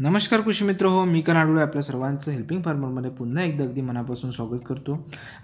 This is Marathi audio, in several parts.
नमस्कार कृषी मित्र हो मी कनाडोळे आपल्या सर्वांचं हेल्पिंग फार्मरमध्ये पुन्हा एकदा अगदी मनापासून स्वागत करतो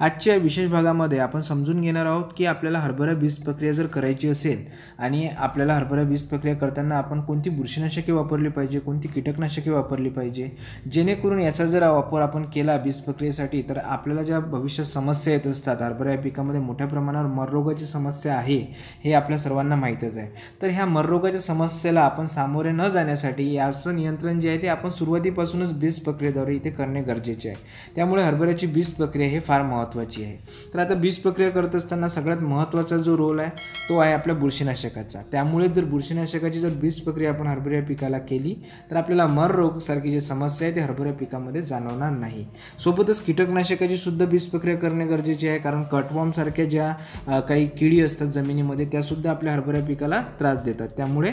आजच्या विशेष भागामध्ये आपण समजून घेणार आहोत की आपल्याला हरभरा बीज प्रक्रिया जर करायची असेल आणि आपल्याला हरभरा बीज प्रक्रिया करताना आपण कोणती बुरशीनाशके वापरली पाहिजे कोणती कीटकनाशके वापरली पाहिजे जेणेकरून याचा जर वापर आपण केला बीज प्रक्रियेसाठी तर आपल्याला ज्या भविष्यात समस्या येत असतात हरभरा पिकामध्ये मोठ्या प्रमाणावर मररोगाची समस्या आहे हे आपल्या सर्वांना माहीतच आहे तर ह्या मररोगाच्या समस्येला आपण सामोरे न जाण्यासाठी याचं नियंत्रण जे आहे ते आपण सुरुवातीपासूनच बीज प्रक्रियेद्वारे इथे करणे गरजेचे आहे त्यामुळे हरभऱ्याची बीज प्रक्रिया हे फार महत्त्वाची आहे तर आता बीज प्रक्रिया करत असताना सगळ्यात महत्त्वाचा जो रोल आहे तो आहे आपल्या बुरशीनाशकाचा त्यामुळे जर बुरशीनाशकाची जर बीज प्रक्रिया आपण हरभऱ्या पिकाला केली तर आपल्याला मर रोगसारखी जी समस्या आहे ते हरभऱ्या पिकामध्ये जाणवणार नाही सोबतच कीटकनाशकाची सुद्धा बीज प्रक्रिया करणे गरजेचे आहे कारण कटवॉर्मसारख्या ज्या काही किडी असतात जमिनीमध्ये त्यासुद्धा आपल्या हरभऱ्या पिकाला त्रास देतात त्यामुळे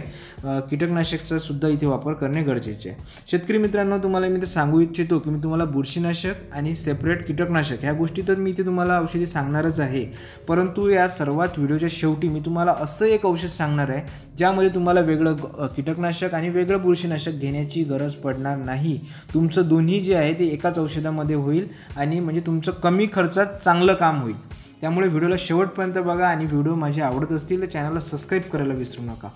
कीटकनाशकचा सुद्धा इथे वापर करणे गरजेचे आहे शेतकरी मित्रांनो तुम्हाला मी ते सांगू इच्छितो की मी तुम्हाला बुरशीनाशक आणि सेपरेट कीटकनाशक ह्या गोष्टी तर मी ते तुम्हाला औषधी सांगणारच आहे परंतु या सर्वात व्हिडिओच्या शेवटी मी तुम्हाला असं एक औषध सांगणार आहे ज्यामध्ये तुम्हाला वेगळं कीटकनाशक आणि वेगळं बुरशीनाशक घेण्याची गरज पडणार नाही तुमचं दोन्ही जे आहे ते एकाच औषधामध्ये होईल आणि म्हणजे तुमचं कमी खर्चात चांगलं काम होईल त्यामुळे व्हिडिओला शेवटपर्यंत बघा आणि व्हिडिओ माझे आवडत असतील तर चॅनलला सबस्क्राईब करायला विसरू नका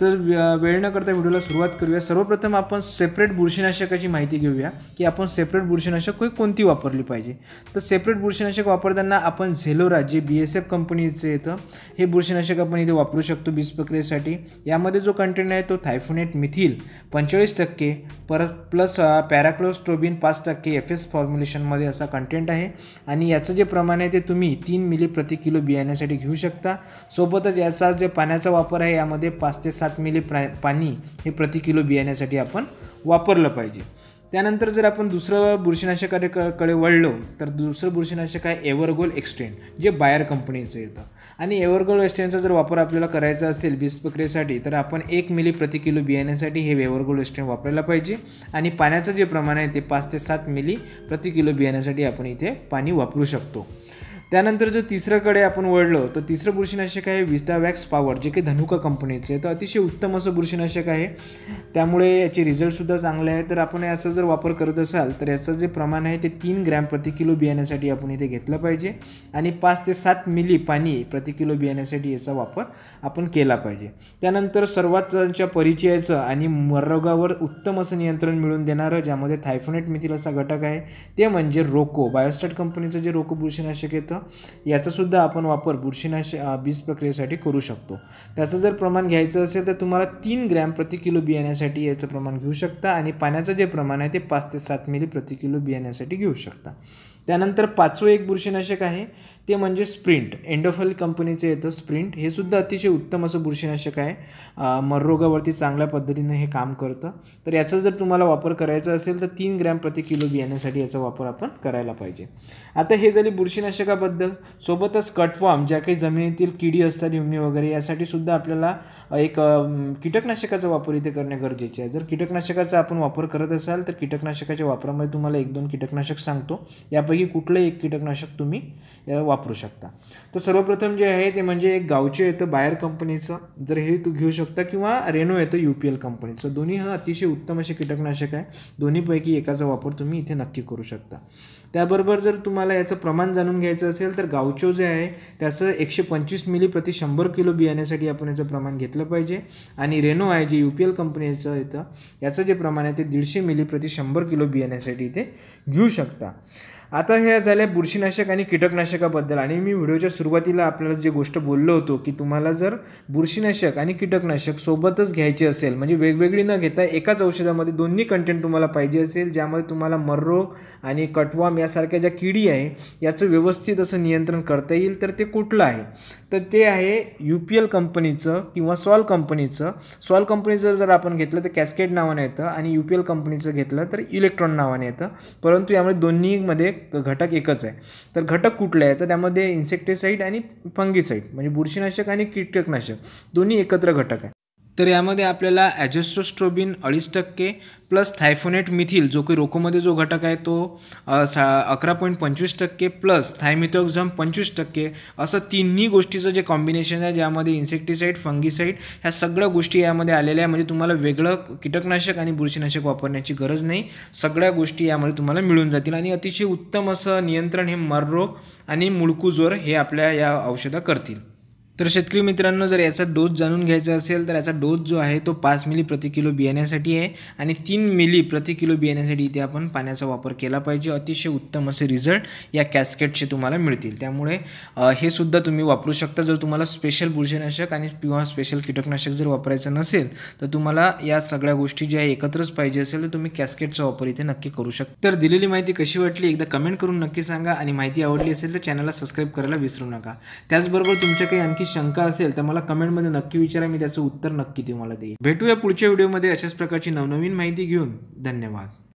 तर वेळ न करता व्हिडिओला सुरुवात करूया सर्वप्रथम आपण सेपरेट बुरशीनाशकाची माहिती घेऊया की आपण सेपरेट बुरशीनाशक कोणती वापरली पाहिजे तर सेपरेट बुरशीनाशक वापरताना आपण झेलोरा जे बी एस एफ कंपनीचं येतं हे बुरशीनाशक आपण इथे वापरू शकतो बीज प्रक्रियेसाठी यामध्ये जो कंटेंट आहे तो थायफोनेट मिथिल पंचेचाळीस टक्के परत प्लस पॅराक्लोस्ट्रोबिन पाच टक्के एफ एस फॉर्म्युलेशनमध्ये असा कंटेंट आहे आणि याचं जे प्रमाण आहे ते तुम्ही तीन तीन मिली प्रति किलो बियाण्यासाठी घेऊ शकता सोबतच याचा जे पाण्याचा वापर आहे यामध्ये पाच ते सात मिली पाणी हे प्रति किलो बियाण्यासाठी आपण वापरलं पाहिजे त्यानंतर जर आपण दुसरं बुरशीनाशक कडे वळलो तर दुसरं बुरशीनाशक आहे एव्हरगोल एक्सटेंड जे बायर कंपनीचं येतं आणि एव्हरगोल एक्सटेंडचा जर वापर आपल्याला करायचा असेल बीज प्रक्रियेसाठी तर आपण एक मिली प्रति किलो बियाण्यासाठी हे एव्हरगोल एक्सटेंड वापरायला पाहिजे आणि पाण्याचं जे प्रमाण आहे ते पाच ते सात मिली प्रति किलो बियाण्यासाठी आपण इथे पाणी वापरू शकतो त्यानंतर जो तिसऱ्याकडे आपण वळलो तर तिसरं बुरशीनाशक आहे विस्टा वॅक्स पॉवर जे काही धनुका कंपनीचे आहे तर अतिशय उत्तम असं बुरशीनाशक आहे त्यामुळे याचे रिझल्टसुद्धा चांगले आहे तर आपण याचा जर वापर करत असाल तर याचं जे प्रमाण आहे ते तीन ग्रॅम प्रति किलो बियाण्यासाठी आपण इथे घेतलं पाहिजे आणि पाच ते सात मिली पाणी प्रति किलो बियाण्यासाठी याचा वापर आपण केला पाहिजे त्यानंतर सर्वांच्या परिचयाचं आणि मरोगावर उत्तम असं नियंत्रण मिळून देणारं ज्यामध्ये थायफोनेट मिथिल असा घटक आहे ते म्हणजे रोको बायोस्टॅट कंपनीचं जे रोको बुरशीनाशक येतं याचासुद्धा आपण वापर बुरशीनाश बीज प्रक्रियेसाठी करू शकतो त्याचं जर प्रमाण घ्यायचं असेल तर तुम्हाला तीन ग्रॅम प्रति किलो बियाण्यासाठी याचं प्रमाण घेऊ शकता आणि पाण्याचं जे प्रमाण आहे ते पाच ते सात मिली प्रति किलो बियाण्यासाठी घेऊ शकता त्यानंतर पाचवं एक बुरशीनाशक आहे ते म्हणजे स्प्रिंट एंडोफल कंपनीचं येतं स्प्रिंट हे सुद्धा अतिशय उत्तम असं बुरशीनाशक आहे मररोगावरती चांगल्या पद्धतीनं हे काम करतं तर याचा जर तुम्हाला वापर करायचा असेल तर तीन ग्रॅम प्रति किलो बियाण्यासाठी याचा वापर आपण करायला पाहिजे आता हे झाली बुरशीनाशकाबद्दल सोबतच कट फॉर्म ज्या काही जमिनीतील किडी असतात युम्मी वगैरे यासाठी सुद्धा आपल्याला एक कीटकनाशकाचा वापर इथे करणे गरजेचे आहे जर कीटकनाशकाचा आपण वापर करत असाल तर कीटकनाशकाच्या वापरामध्ये तुम्हाला एक दोन कीटकनाशक सांगतो यापैकी कुठलंही एक कीटकनाशक तुम्ही वापरू शकता तर सर्वप्रथम जे आहे ते म्हणजे एक गावचे येतं बाहेर कंपनीचं जर हे तू घेऊ शकता किंवा रेनो येतं यू पी एल कंपनीचं दोन्ही हा अतिशय उत्तम असे कीटकनाशक आहे दोन्हीपैकी एकाचा वापर तुम्ही इथे नक्की करू शकता त्याबरोबर जर तुम्हाला याचं प्रमाण जाणून घ्यायचं असेल असेल तर गावचो जे आहे त्याचं एकशे पंचवीस मिली प्रति शंभर किलो बियाण्यासाठी आपण याचं प्रमाण घेतलं पाहिजे आणि रेनो आहे जे यू पी एल कंपनीचं येतं याचं जे प्रमाण आहे ते दीडशे मिली प्रति शंभर किलो बियाण्यासाठी इथे घेऊ शकता आता हे झालं बुरशीनाशक आणि कीटकनाशकाबद्दल आणि मी व्हिडिओच्या सुरुवातीला आपल्याला जे गोष्ट बोललो होतो की तुम्हाला जर बुरशीनाशक आणि कीटकनाशक सोबतच घ्यायचे असेल म्हणजे वेगवेगळी न घेता एकाच औषधामध्ये दोन्ही कंटेंट तुम्हाला पाहिजे असेल ज्यामध्ये तुम्हाला मर्रो आणि कटवाम यासारख्या ज्या किडी आहे याचं व्यवस्थित असं नियंत्रण करता येईल तर ते कुठलं आहे तर ते आहे यू पी एल कंपनीचं किंवा सॉल कंपनीचं सॉल कंपनीचं जर आपण घेतलं तर कॅस्केड नावाने येतं आणि यू पी एल कंपनीचं घेतलं तर इलेक्ट्रॉन नावाने येतं परंतु यामध्ये दोन्हीमध्ये घटक एकच आहे तर घटक कुठले आहे तर त्यामध्ये इन्सेक्टिसाईड आणि फंगिसाईड म्हणजे बुरशीनाशक आणि कीटकनाशक दोन्ही एकत्र घटक आहे तर यामध्ये आपल्याला ॲजेस्ट्रोस्ट्रोबिन अडीच टक्के प्लस थायफोनेट मिथिल जो की रोकोमध्ये जो घटक आहे तो सा अकरा पॉईंट पंचवीस टक्के प्लस थायमिथोक्झम पंचवीस टक्के असं तिन्ही गोष्टीचं जे कॉम्बिनेशन आहे ज्यामध्ये इन्सेक्टिसाईड फंगिसाईड ह्या सगळ्या गोष्टी यामध्ये आलेल्या आहे म्हणजे तुम्हाला वेगळं कीटकनाशक आणि बुरशीनाशक वापरण्याची गरज नाही सगळ्या गोष्टी यामध्ये तुम्हाला मिळून जातील आणि अतिशय उत्तम असं नियंत्रण हे रोग आणि मुळकुजोर हे आपल्या या औषधं करतील तर शेतकरी मित्रांनो जर याचा डोस जाणून घ्यायचा असेल तर याचा डोस जो आहे तो पाच मिली प्रति किलो बियाण्यासाठी आहे आणि तीन मिली प्रति किलो बियाण्यासाठी इथे आपण पाण्याचा वापर केला पाहिजे अतिशय उत्तम असे रिझल्ट या कॅस्केटचे तुम्हाला मिळतील त्यामुळे हे सुद्धा तुम्ही वापरू शकता जर तुम्हाला स्पेशल बुरशीनाशक आणि किंवा स्पेशल कीटकनाशक जर वापरायचं नसेल तर तुम्हाला या सगळ्या गोष्टी ज्या एकत्रच पाहिजे असेल तर तुम्ही कॅस्केटचा वापर इथे नक्की करू शकता तर दिलेली माहिती कशी वाटली एकदा कमेंट करून नक्की सांगा आणि माहिती आवडली असेल तर चॅनलला सबस्क्राईब करायला विसरू नका त्याचबरोबर तुमच्या काही आणखी नक्की शंका असेल तर मला कमेंटमध्ये नक्की विचारा मी त्याचं उत्तर नक्की तुम्हाला देईन भेटूया पुढच्या व्हिडिओमध्ये अशाच प्रकारची नवनवीन माहिती घेऊन धन्यवाद